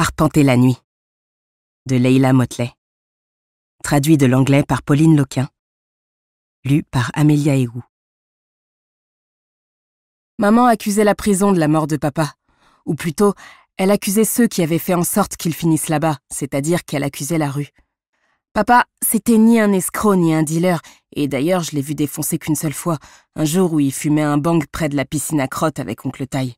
Arpenter la nuit de Leila Motley. Traduit de l'anglais par Pauline Loquin. Lu par Amélia Égou. Maman accusait la prison de la mort de papa. Ou plutôt, elle accusait ceux qui avaient fait en sorte qu'il finisse là-bas, c'est-à-dire qu'elle accusait la rue. Papa, c'était ni un escroc ni un dealer, et d'ailleurs je l'ai vu défoncer qu'une seule fois, un jour où il fumait un bang près de la piscine à crotte avec oncle Taille.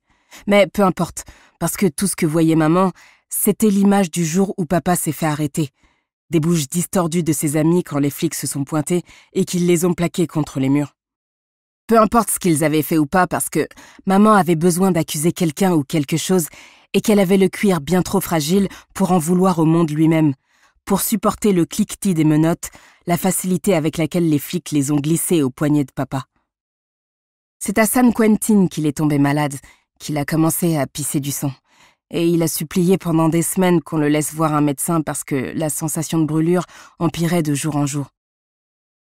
Mais peu importe, parce que tout ce que voyait maman, c'était l'image du jour où papa s'est fait arrêter. Des bouches distordues de ses amis quand les flics se sont pointés et qu'ils les ont plaqués contre les murs. Peu importe ce qu'ils avaient fait ou pas parce que maman avait besoin d'accuser quelqu'un ou quelque chose et qu'elle avait le cuir bien trop fragile pour en vouloir au monde lui-même, pour supporter le cliquetis des menottes, la facilité avec laquelle les flics les ont glissés au poignet de papa. C'est à San Quentin qu'il est tombé malade, qu'il a commencé à pisser du sang et il a supplié pendant des semaines qu'on le laisse voir un médecin parce que la sensation de brûlure empirait de jour en jour.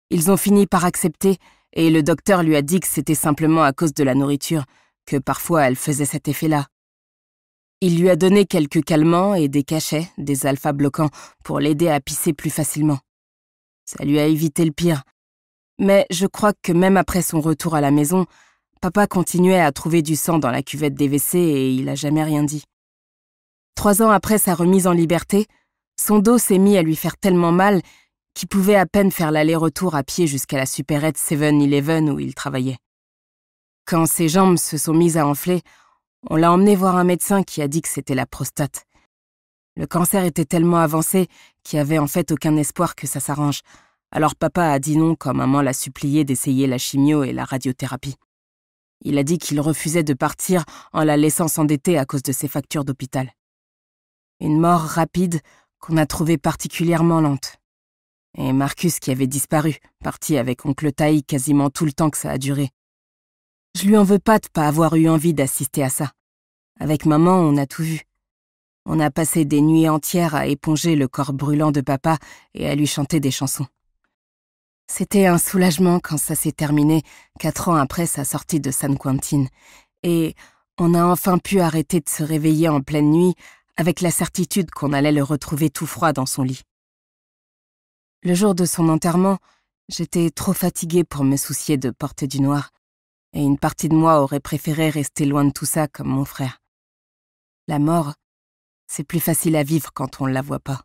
Ils ont fini par accepter, et le docteur lui a dit que c'était simplement à cause de la nourriture, que parfois elle faisait cet effet-là. Il lui a donné quelques calmants et des cachets, des alpha-bloquants, pour l'aider à pisser plus facilement. Ça lui a évité le pire. Mais je crois que même après son retour à la maison, papa continuait à trouver du sang dans la cuvette des WC et il n'a jamais rien dit. Trois ans après sa remise en liberté, son dos s'est mis à lui faire tellement mal qu'il pouvait à peine faire l'aller-retour à pied jusqu'à la supérette 7-Eleven où il travaillait. Quand ses jambes se sont mises à enfler, on l'a emmené voir un médecin qui a dit que c'était la prostate. Le cancer était tellement avancé qu'il n'y avait en fait aucun espoir que ça s'arrange. Alors papa a dit non quand maman l'a supplié d'essayer la chimio et la radiothérapie. Il a dit qu'il refusait de partir en la laissant s'endetter à cause de ses factures d'hôpital. Une mort rapide qu'on a trouvée particulièrement lente. Et Marcus qui avait disparu, parti avec oncle Taï quasiment tout le temps que ça a duré. Je lui en veux pas de pas avoir eu envie d'assister à ça. Avec maman, on a tout vu. On a passé des nuits entières à éponger le corps brûlant de papa et à lui chanter des chansons. C'était un soulagement quand ça s'est terminé, quatre ans après sa sortie de San Quentin. Et on a enfin pu arrêter de se réveiller en pleine nuit avec la certitude qu'on allait le retrouver tout froid dans son lit. Le jour de son enterrement, j'étais trop fatiguée pour me soucier de porter du noir, et une partie de moi aurait préféré rester loin de tout ça comme mon frère. La mort, c'est plus facile à vivre quand on ne la voit pas.